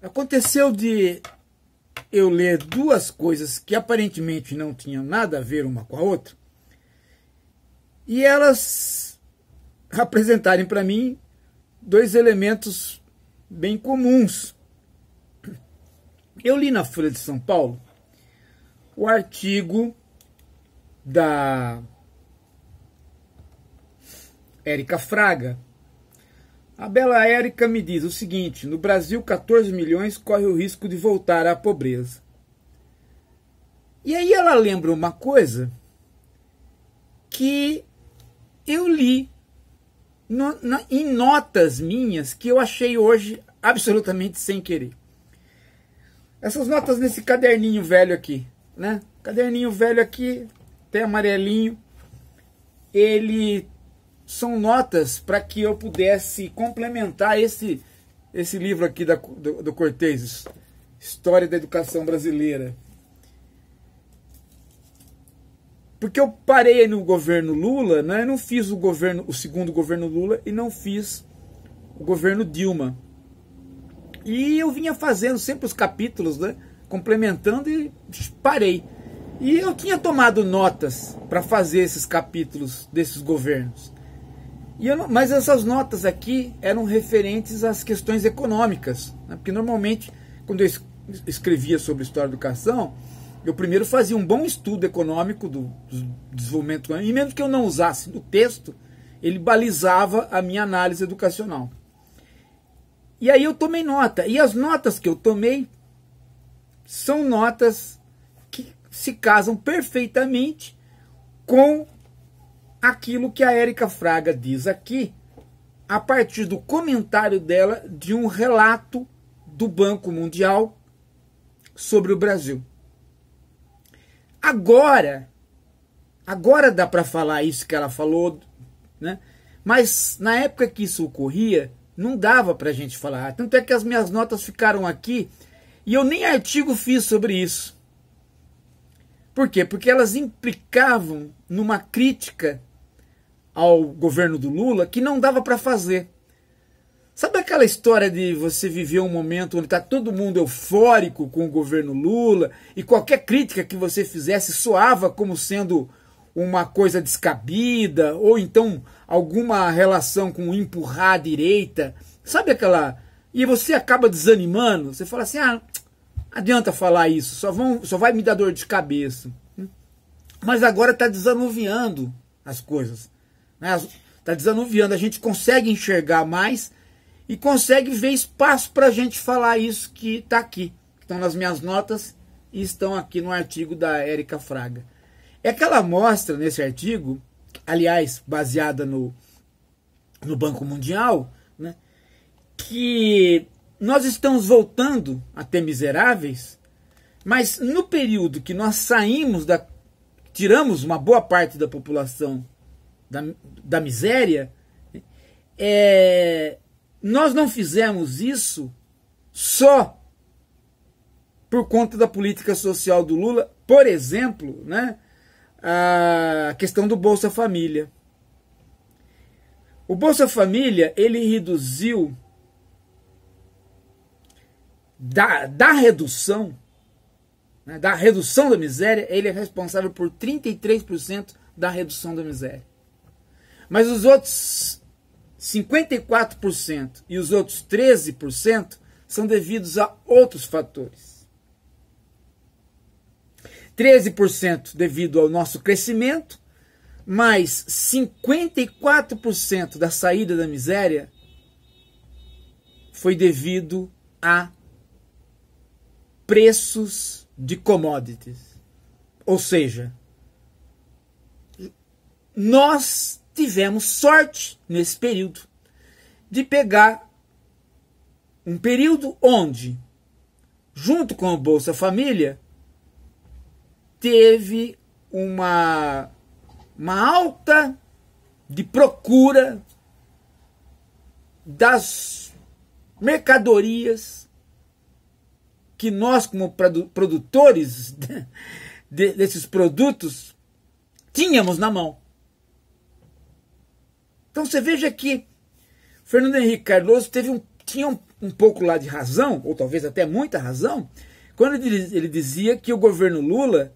Aconteceu de eu ler duas coisas que aparentemente não tinham nada a ver uma com a outra e elas apresentarem para mim dois elementos bem comuns. Eu li na Folha de São Paulo o artigo da Érica Fraga a Bela Érica me diz o seguinte: no Brasil, 14 milhões corre o risco de voltar à pobreza. E aí ela lembra uma coisa que eu li no, na, em notas minhas que eu achei hoje absolutamente sem querer. Essas notas nesse caderninho velho aqui, né? Caderninho velho aqui, até amarelinho. Ele são notas para que eu pudesse complementar esse, esse livro aqui da, do, do Cortez, História da Educação Brasileira. Porque eu parei no governo Lula, né? eu não fiz o, governo, o segundo governo Lula e não fiz o governo Dilma. E eu vinha fazendo sempre os capítulos, né? complementando e parei. E eu tinha tomado notas para fazer esses capítulos desses governos. E não, mas essas notas aqui eram referentes às questões econômicas, né? porque normalmente quando eu es escrevia sobre história da educação, eu primeiro fazia um bom estudo econômico do, do desenvolvimento e mesmo que eu não usasse no texto, ele balizava a minha análise educacional. E aí eu tomei nota. E as notas que eu tomei são notas que se casam perfeitamente com aquilo que a Érica Fraga diz aqui, a partir do comentário dela de um relato do Banco Mundial sobre o Brasil. Agora, agora dá para falar isso que ela falou, né? Mas na época que isso ocorria, não dava para a gente falar. Tanto é que as minhas notas ficaram aqui e eu nem artigo fiz sobre isso. Por quê? Porque elas implicavam numa crítica ao governo do Lula que não dava para fazer. Sabe aquela história de você viver um momento onde está todo mundo eufórico com o governo Lula e qualquer crítica que você fizesse soava como sendo uma coisa descabida ou então alguma relação com empurrar a direita? Sabe aquela. E você acaba desanimando, você fala assim: ah, adianta falar isso, só, vão, só vai me dar dor de cabeça. Hum? Mas agora está desanuviando as coisas. Está né? Tá desanuviando. A gente consegue enxergar mais e consegue ver espaço para a gente falar isso que está aqui. Estão tá nas minhas notas e estão aqui no artigo da Érica Fraga. É que ela mostra nesse artigo, aliás, baseada no, no Banco Mundial, né, que nós estamos voltando a ter miseráveis, mas no período que nós saímos da. tiramos uma boa parte da população da, da miséria, é, nós não fizemos isso só por conta da política social do Lula, por exemplo, né, a questão do Bolsa Família. O Bolsa Família ele reduziu da, da redução né, da redução da miséria, ele é responsável por 33% da redução da miséria. Mas os outros 54% e os outros 13% são devidos a outros fatores. 13% devido ao nosso crescimento, mais 54% da saída da miséria foi devido a preços de commodities. Ou seja, nós tivemos sorte nesse período de pegar um período onde, junto com o Bolsa Família, teve uma, uma alta de procura das mercadorias que nós, como produtores desses produtos, tínhamos na mão. Então você veja que Fernando Henrique Cardoso teve um, tinha um, um pouco lá de razão, ou talvez até muita razão, quando ele, ele dizia que o governo Lula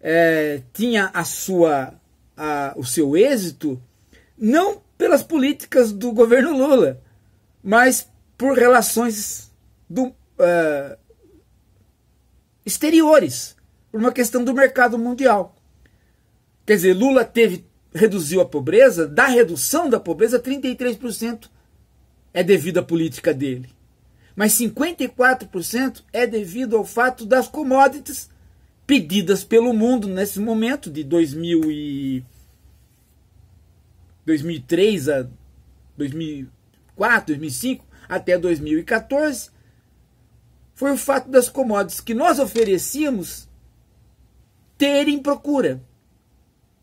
é, tinha a sua, a, o seu êxito não pelas políticas do governo Lula, mas por relações do, uh, exteriores, por uma questão do mercado mundial. Quer dizer, Lula teve reduziu a pobreza, da redução da pobreza, 33% é devido à política dele. Mas 54% é devido ao fato das commodities pedidas pelo mundo nesse momento de 2000 e 2003 a 2004, 2005 até 2014 foi o fato das commodities que nós oferecíamos terem procura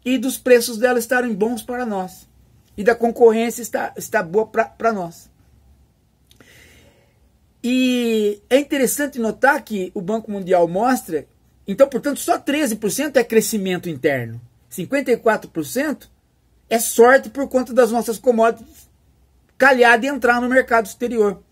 e dos preços dela estarem bons para nós. E da concorrência está, está boa para nós. E é interessante notar que o Banco Mundial mostra, então, portanto, só 13% é crescimento interno. 54% é sorte por conta das nossas commodities calhar de entrar no mercado exterior.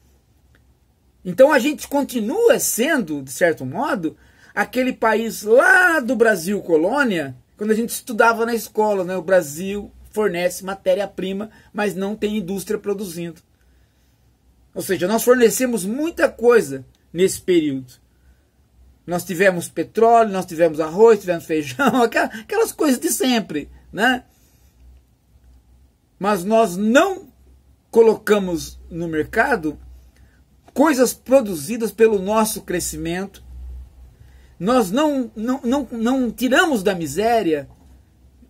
Então a gente continua sendo, de certo modo, aquele país lá do Brasil colônia quando a gente estudava na escola, né? O Brasil fornece matéria-prima, mas não tem indústria produzindo. Ou seja, nós fornecemos muita coisa nesse período. Nós tivemos petróleo, nós tivemos arroz, tivemos feijão, aquelas coisas de sempre, né? Mas nós não colocamos no mercado coisas produzidas pelo nosso crescimento nós não, não, não, não tiramos da miséria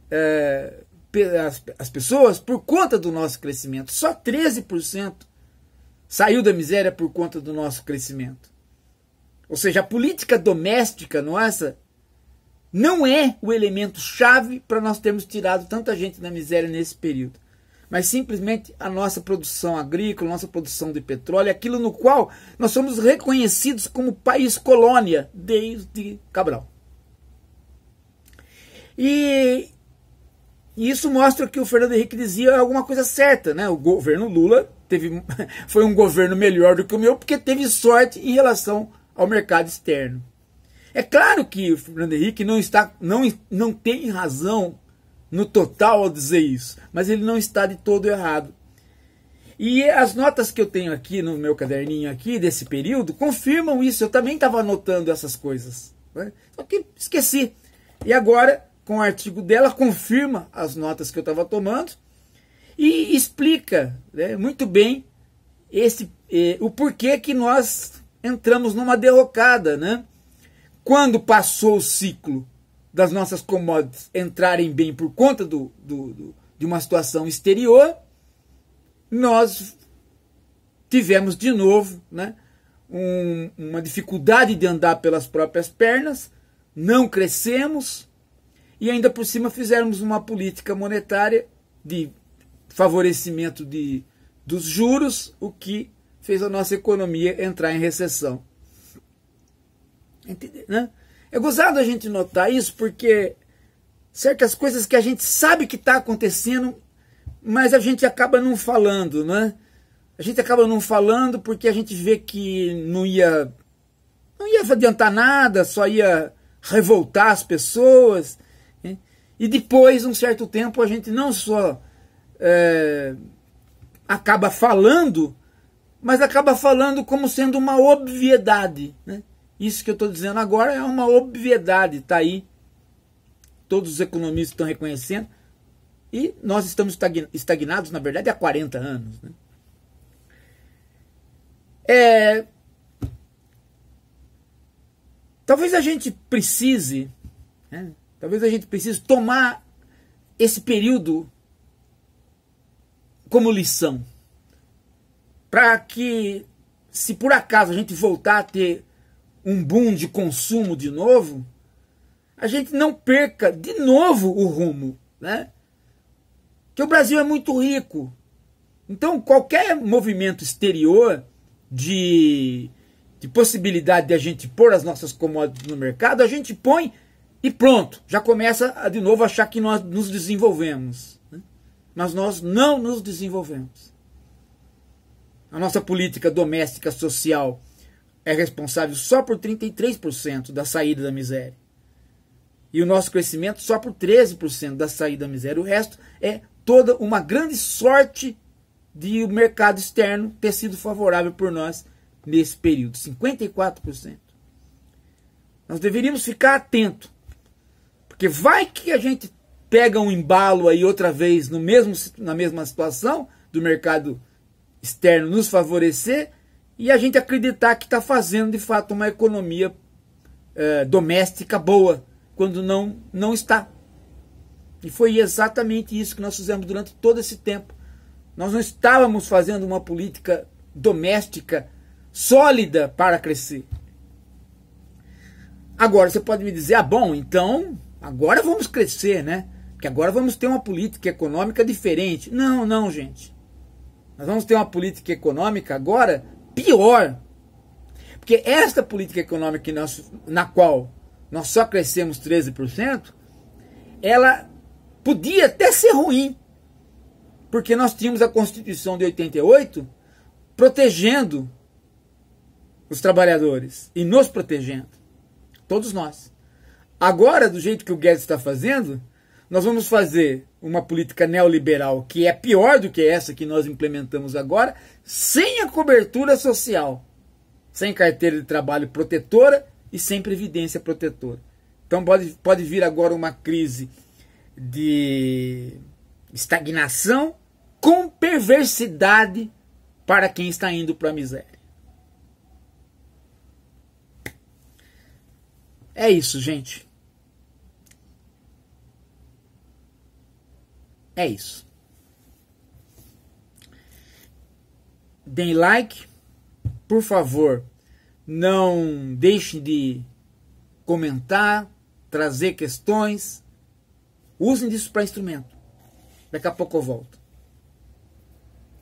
é, as, as pessoas por conta do nosso crescimento. Só 13% saiu da miséria por conta do nosso crescimento. Ou seja, a política doméstica nossa não é o elemento chave para nós termos tirado tanta gente da miséria nesse período mas simplesmente a nossa produção agrícola, nossa produção de petróleo, é aquilo no qual nós somos reconhecidos como país colônia desde Cabral. E isso mostra que o Fernando Henrique dizia alguma coisa certa, né? O governo Lula teve, foi um governo melhor do que o meu porque teve sorte em relação ao mercado externo. É claro que o Fernando Henrique não, está, não, não tem razão no total ao dizer isso, mas ele não está de todo errado. E as notas que eu tenho aqui no meu caderninho aqui desse período confirmam isso. Eu também estava anotando essas coisas, né? só que esqueci. E agora, com o artigo dela, confirma as notas que eu estava tomando e explica né, muito bem esse, eh, o porquê que nós entramos numa derrocada, né? Quando passou o ciclo? das nossas commodities entrarem bem por conta do, do, do, de uma situação exterior, nós tivemos de novo né, um, uma dificuldade de andar pelas próprias pernas, não crescemos e ainda por cima fizemos uma política monetária de favorecimento de, dos juros, o que fez a nossa economia entrar em recessão. Entendeu? Né? É gozado a gente notar isso porque certas coisas que a gente sabe que está acontecendo, mas a gente acaba não falando, né? A gente acaba não falando porque a gente vê que não ia, não ia adiantar nada, só ia revoltar as pessoas. Né? E depois, um certo tempo, a gente não só é, acaba falando, mas acaba falando como sendo uma obviedade, né? Isso que eu estou dizendo agora é uma obviedade, está aí. Todos os economistas estão reconhecendo. E nós estamos estagnados, na verdade, há 40 anos. Né? É... Talvez a gente precise, né? talvez a gente precise tomar esse período como lição. Para que, se por acaso a gente voltar a ter um boom de consumo de novo, a gente não perca de novo o rumo, né? Que o Brasil é muito rico. Então, qualquer movimento exterior de, de possibilidade de a gente pôr as nossas commodities no mercado, a gente põe e pronto, já começa a, de novo achar que nós nos desenvolvemos. Né? Mas nós não nos desenvolvemos. A nossa política doméstica social é responsável só por 33% da saída da miséria. E o nosso crescimento só por 13% da saída da miséria. O resto é toda uma grande sorte de o mercado externo ter sido favorável por nós nesse período, 54%. Nós deveríamos ficar atento, porque vai que a gente pega um embalo aí outra vez no mesmo, na mesma situação do mercado externo nos favorecer e a gente acreditar que está fazendo de fato uma economia é, doméstica boa, quando não, não está. E foi exatamente isso que nós fizemos durante todo esse tempo. Nós não estávamos fazendo uma política doméstica sólida para crescer. Agora você pode me dizer, ah, bom, então agora vamos crescer, né? que agora vamos ter uma política econômica diferente. Não, não, gente. Nós vamos ter uma política econômica agora pior. Porque esta política econômica que nós, na qual nós só crescemos 13%, ela podia até ser ruim, porque nós tínhamos a Constituição de 88 protegendo os trabalhadores e nos protegendo, todos nós. Agora, do jeito que o Guedes está fazendo, nós vamos fazer uma política neoliberal que é pior do que essa que nós implementamos agora, sem a cobertura social, sem carteira de trabalho protetora e sem previdência protetora. Então pode, pode vir agora uma crise de estagnação com perversidade para quem está indo para a miséria. É isso, gente. É isso. Deem like. Por favor, não deixem de comentar, trazer questões. Usem disso para instrumento. Daqui a pouco eu volto.